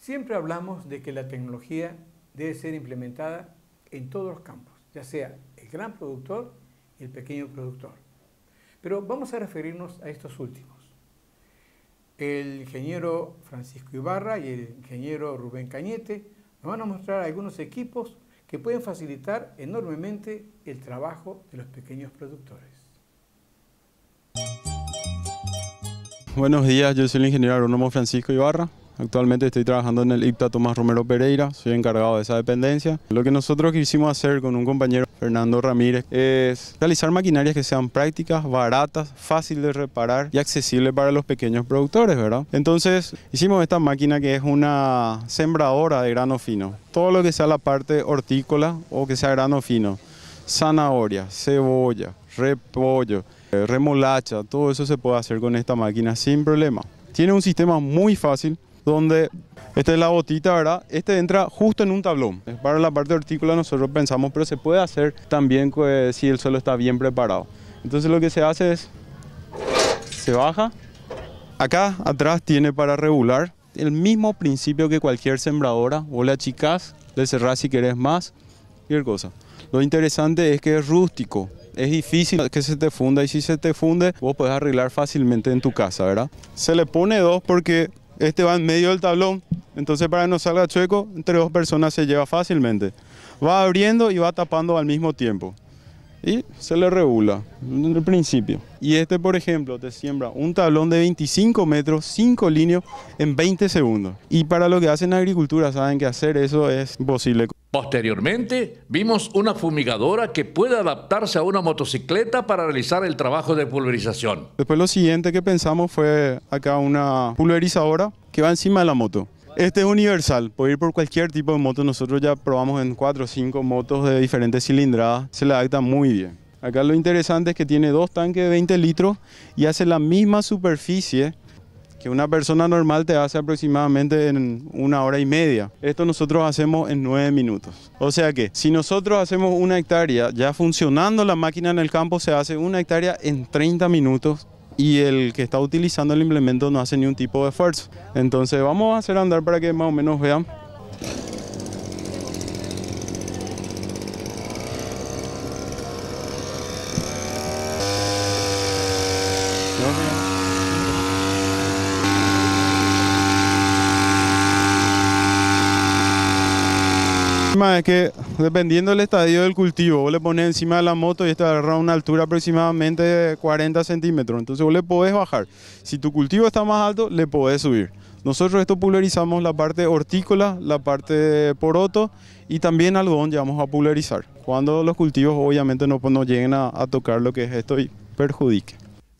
Siempre hablamos de que la tecnología debe ser implementada en todos los campos, ya sea el gran productor y el pequeño productor. Pero vamos a referirnos a estos últimos. El ingeniero Francisco Ibarra y el ingeniero Rubén Cañete nos van a mostrar algunos equipos que pueden facilitar enormemente el trabajo de los pequeños productores. Buenos días, yo soy el ingeniero agrónomo Francisco Ibarra, Actualmente estoy trabajando en el IPTA Tomás Romero Pereira, soy encargado de esa dependencia. Lo que nosotros quisimos hacer con un compañero, Fernando Ramírez, es realizar maquinarias que sean prácticas, baratas, fáciles de reparar y accesibles para los pequeños productores, ¿verdad? Entonces hicimos esta máquina que es una sembradora de grano fino. Todo lo que sea la parte hortícola o que sea grano fino, zanahoria, cebolla, repollo, eh, remolacha, todo eso se puede hacer con esta máquina sin problema. Tiene un sistema muy fácil, donde esta es la botita, ¿verdad? Este entra justo en un tablón. Para la parte hortícola nosotros pensamos, pero se puede hacer también pues, si el suelo está bien preparado. Entonces lo que se hace es, se baja. Acá atrás tiene para regular el mismo principio que cualquier sembradora. Vos la achicás, le cerrás si querés más, cualquier cosa. Lo interesante es que es rústico, es difícil que se te funda y si se te funde vos podés arreglar fácilmente en tu casa, ¿verdad? Se le pone dos porque este va en medio del tablón, entonces para que no salga chueco, entre dos personas se lleva fácilmente. Va abriendo y va tapando al mismo tiempo y se le regula en el principio. Y este, por ejemplo, te siembra un tablón de 25 metros, 5 líneas en 20 segundos. Y para lo que hacen agricultura, saben que hacer eso es posible. Posteriormente, vimos una fumigadora que puede adaptarse a una motocicleta para realizar el trabajo de pulverización. Después lo siguiente que pensamos fue acá una pulverizadora que va encima de la moto. Este es universal, puede ir por cualquier tipo de moto. Nosotros ya probamos en 4 o 5 motos de diferentes cilindradas, se le adapta muy bien. Acá lo interesante es que tiene dos tanques de 20 litros y hace la misma superficie que una persona normal te hace aproximadamente en una hora y media. Esto nosotros hacemos en nueve minutos. O sea que si nosotros hacemos una hectárea, ya funcionando la máquina en el campo, se hace una hectárea en 30 minutos y el que está utilizando el implemento no hace ni un tipo de esfuerzo. Entonces vamos a hacer andar para que más o menos vean es que dependiendo del estadio del cultivo, vos le pones encima de la moto y esta agarra una altura aproximadamente de 40 centímetros. Entonces vos le podés bajar. Si tu cultivo está más alto, le podés subir. Nosotros esto pulverizamos la parte hortícola, la parte poroto y también algodón llevamos a pulverizar. Cuando los cultivos obviamente no, nos lleguen a tocar lo que es esto y perjudique.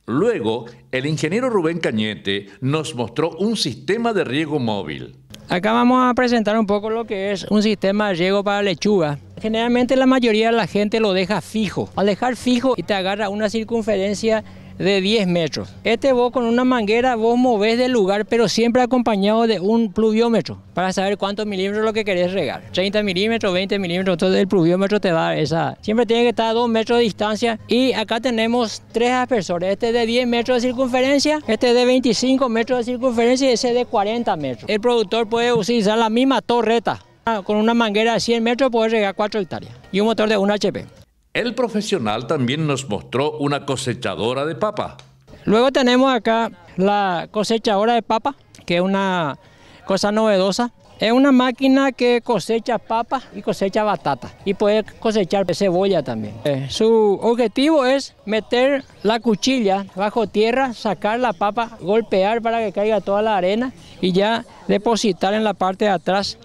Luego, el ingeniero Rubén Cañete nos mostró un sistema de riego móvil. Acá vamos a presentar un poco lo que es un sistema de riego para lechuga. Generalmente la mayoría de la gente lo deja fijo. Al dejar fijo y te agarra una circunferencia de 10 metros. Este vos con una manguera vos movés del lugar, pero siempre acompañado de un pluviómetro para saber cuántos milímetros lo que querés regar. 30 milímetros, 20 milímetros, entonces el pluviómetro te va esa. Siempre tiene que estar a 2 metros de distancia y acá tenemos tres aspersores. Este de 10 metros de circunferencia, este de 25 metros de circunferencia y ese de 40 metros. El productor puede utilizar la misma torreta ah, con una manguera de 100 metros puede regar 4 hectáreas y un motor de 1 HP. El profesional también nos mostró una cosechadora de papa. Luego tenemos acá la cosechadora de papa, que es una cosa novedosa. Es una máquina que cosecha papa y cosecha batata y puede cosechar cebolla también. Eh, su objetivo es meter la cuchilla bajo tierra, sacar la papa, golpear para que caiga toda la arena y ya depositar en la parte de atrás.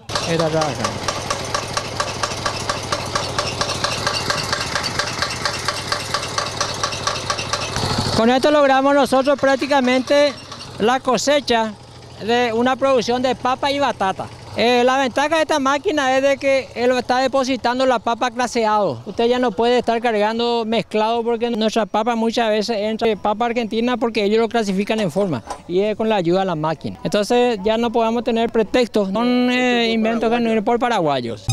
Con esto logramos nosotros prácticamente la cosecha de una producción de papa y batata. Eh, la ventaja de esta máquina es de que él está depositando la papa claseado. Usted ya no puede estar cargando mezclado porque nuestra papa muchas veces entra de papa argentina porque ellos lo clasifican en forma y es con la ayuda de la máquina. Entonces ya no podemos tener pretextos, no eh, inventos que por paraguayos.